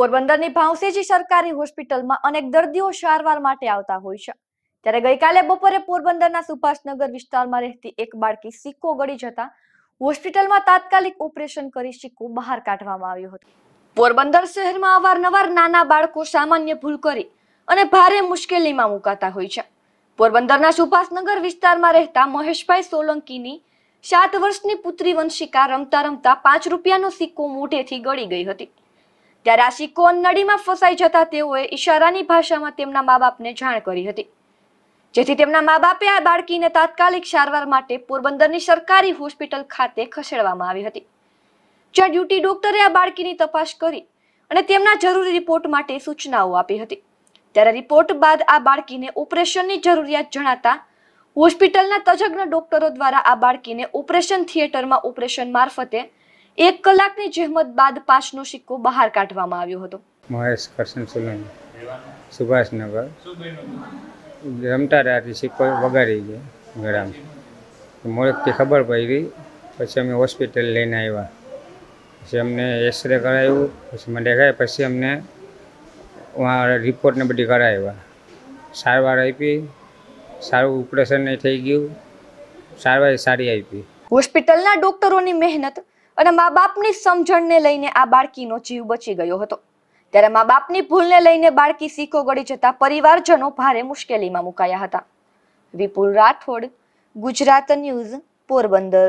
પોરબંદરની ભાવસેજી સરકારી હોસ્પિટલમાં અનેક દર્દીઓ સારવાર માટે આવતા હોય છે ત્યારે ગઈકાલે બપોરે પોરબંદરના સુભાષનગર વિસ્તારમાં રહેતી એક બાળકી સિક્કો ગળી જતા હોસ્પિટલમાં તાત્કાલિક ઓપરેશન કરી સિક્કો બહાર કાઢવામાં આવ્યો હતો પોરબંદર શહેરમાં અવારનવાર નાના બાળકો સામાન્ય ભૂલ કરી અને ભારે મુશ્કેલીમાં મુકાતા હોય છે પોરબંદરના સુભાષનગર વિસ્તારમાં રહેતા મહેશભાઈ સોલંકીની સાત વર્ષની પુત્રી વંશિકા રમતા રમતા પાંચ રૂપિયાનો સિક્કો મોઢેથી ગળી ગઈ હતી ત્યારે આશિકો નડીમાં ફસાઈ જતા તેઓએ ઈશારાની ભાષામાં તેમના મા બાપને જાણ કરી હતી જેથી તેમના મા બાપે આ બાળકીને તાત્કાલિક સારવાર માટે પોરબંદરની સરકારી હોસ્પિટલ ખાતે ખસેડવામાં આવી હતી જ્યાં ડ્યુટી ડોક્ટરે આ બાળકીની તપાસ કરી અને તેમના જરૂરી રિપોર્ટ માટે સૂચનાઓ આપી હતી ત્યારે રિપોર્ટ બાદ આ બાળકીને ઓપરેશનની જરૂરિયાત જણાતા હોસ્પિટલના તજજ્ઞ ડોક્ટરો દ્વારા આ બાળકીને ઓપરેશન થિયેટરમાં ઓપરેશન મારફતે એક કલાકની જહેમત બાદ પાંચનો સિક્કો બહાર કાઢવામાં આવ્યો હતો મહેશ કરશન સુલન સુભાષનગર રમતા રહ્યા સિક્કો વગાડી ગયો ગરામ મોડકથી ખબર પડી પછી અમે હોસ્પિટલ લઈને આવ્યા પછી અમને એક્સરે કરાવ્યું પછી મને ગયા પછી અમને રિપોર્ટને બધી કરાવ્યા સારવાર આપી સારું ઓપરેશન થઈ ગયું સારવાર સારી આપી હોસ્પિટલના ડોક્ટરોની મહેનત અને મા બાપની સમજણને લઈને આ બાળકીનો જીવ બચી ગયો હતો ત્યારે મા બાપની ભૂલને લઈને બાળકી શીખો ગળી જતા પરિવારજનો ભારે મુશ્કેલીમાં મુકાયા હતા વિપુલ રાઠોડ ગુજરાત ન્યૂઝ પોરબંદર